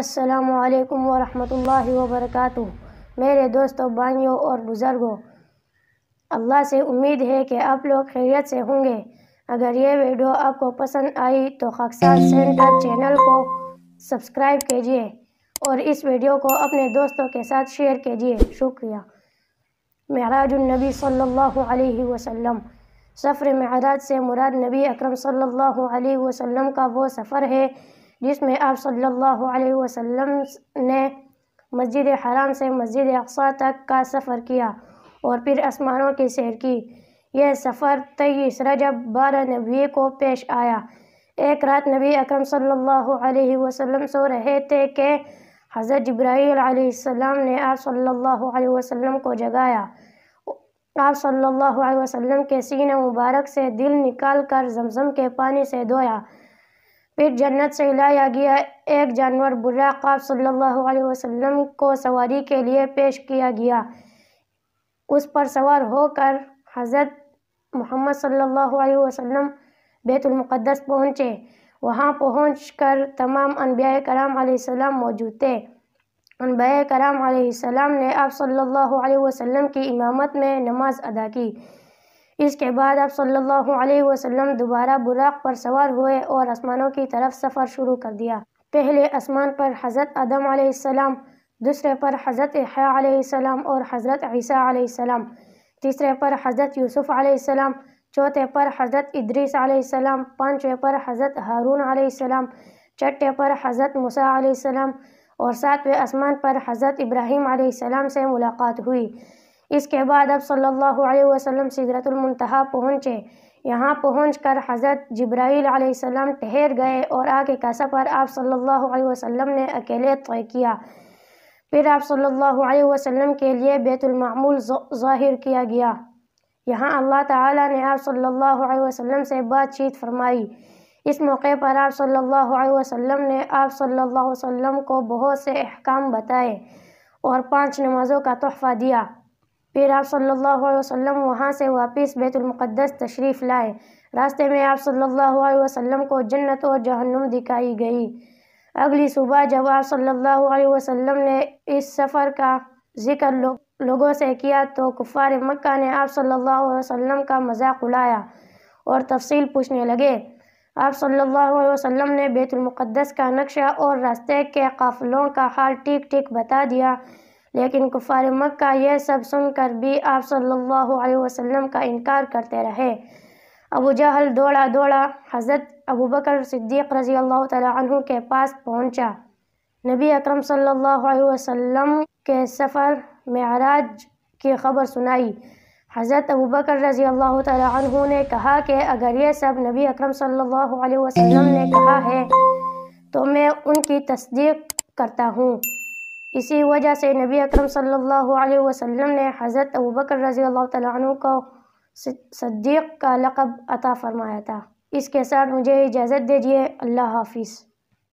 السلام علیکم ورحمۃ اللہ وبرکاتہ میرے دوستوں بھائیوں اور بزرگوں اللہ سے امید ہے کہ آپ لوگ خیریت سے ہوں گے اگر یہ ویڈیو آپ کو پسند آئی تو سینٹر چینل کو سبسکرائب کیجئے اور اس ویڈیو کو اپنے دوستوں کے ساتھ شیئر کیجئے شکریہ معراج النبی صلی اللہ علیہ وسلم سفر معراج سے مراد نبی اکرم صلی اللہ علیہ وسلم کا وہ سفر ہے جس میں آپ صلی اللہ علیہ وسلم نے مسجد حرام سے مسجد اقصا تک کا سفر کیا اور پھر آسمانوں کی سیر کی یہ سفر رجب بارہ نبی کو پیش آیا ایک رات نبی اکرم صلی اللہ علیہ وسلم سو رہے تھے کہ حضرت جبرائیل علیہ السلام نے آپ صلی اللہ علیہ وسلم کو جگایا آپ صلی اللہ علیہ وسلم کے سینہ مبارک سے دل نکال کر زمزم کے پانی سے دھویا پھر جنت سے لایا گیا ایک جانور براقع صلی اللہ علیہ وسلم کو سواری کے لیے پیش کیا گیا اس پر سوار ہو کر حضرت محمد صلی اللہ علیہ وسلم بیت المقدس پہنچے وہاں پہنچ کر تمام انبیاء کرام علیہ السلام موجود تھے انبیاء کرام علیہ السلام نے آپ صلی اللہ علیہ وسلم کی امامت میں نماز ادا کی اس کے بعد آپ صلی اللہ علیہ وسلم دوبارہ براق پر سوار ہوئے اور آسمانوں کی طرف سفر شروع کر دیا پہلے آسمان پر حضرت آدم علیہ السلام دوسرے پر حضرت احیاء علیہ السلام اور حضرت عیسیٰ علیہ السلام تیسرے پر حضرت یوسف علیہ السلام چوتھے پر حضرت ادریس علیہ السلام پانچویں پر حضرت ہارون علیہ السلام چٹے پر حضرت موسیٰ علیہ السلام اور ساتویں آسمان پر حضرت ابراہیم علیہ السلام سے ملاقات ہوئی اس کے بعد اب صلی اللہ علیہ وسلم صدرت المنتہا پہنچے یہاں پہنچ کر حضرت جبرائیل علیہ السلام ٹھہر گئے اور کے کا پر آپ صلی اللہ علیہ وسلم نے اکیلے طے کیا پھر آپ صلی اللہ علیہ وسلم کے لیے بیت المعمول ظاہر کیا گیا یہاں اللہ تعالیٰ نے آپ صلی اللہ علیہ وسلم سے بات چیت فرمائی اس موقع پر آپ صلی اللہ علیہ وسلم نے آپ صلی اللہ علیہ وسلم کو بہت سے احکام بتائے اور پانچ نمازوں کا تحفہ دیا پھر آپ صلی اللہ علیہ وسلم وہاں سے واپس بیت المقدس تشریف لائے راستے میں آپ صلی اللہ علیہ وسلم کو جنت اور جہنم دکھائی گئی اگلی صبح جب آپ صلی اللہ علیہ وسلم نے اس سفر کا ذکر لوگوں سے کیا تو کفار مکہ نے آپ صلی اللہ علیہ وسلم کا مذاق اڑایا اور تفصیل پوچھنے لگے آپ صلی اللہ علیہ وسلم نے بیت المقدس کا نقشہ اور راستے کے قافلوں کا حال ٹھیک ٹھیک بتا دیا لیکن کفار مکہ یہ سب سن کر بھی آپ صلی اللہ علیہ وسلم کا انکار کرتے رہے ابو جہل دوڑا دوڑا حضرت ابو بکر صدیق رضی اللہ تعالیٰ عنہ کے پاس پہنچا نبی اکرم صلی اللہ علیہ وسلم کے سفر معراج کی خبر سنائی حضرت ابو بکر رضی اللہ تعالیٰ عنہ نے کہا کہ اگر یہ سب نبی اکرم صلی اللہ علیہ وسلم نے کہا ہے تو میں ان کی تصدیق کرتا ہوں اسی وجہ سے نبی اکرم صلی اللہ علیہ وسلم نے حضرت ابوبکر رضی اللہ تعالیٰ عنہ کو صدیق کا لقب عطا فرمایا تھا اس کے ساتھ مجھے اجازت دیجیے اللہ حافظ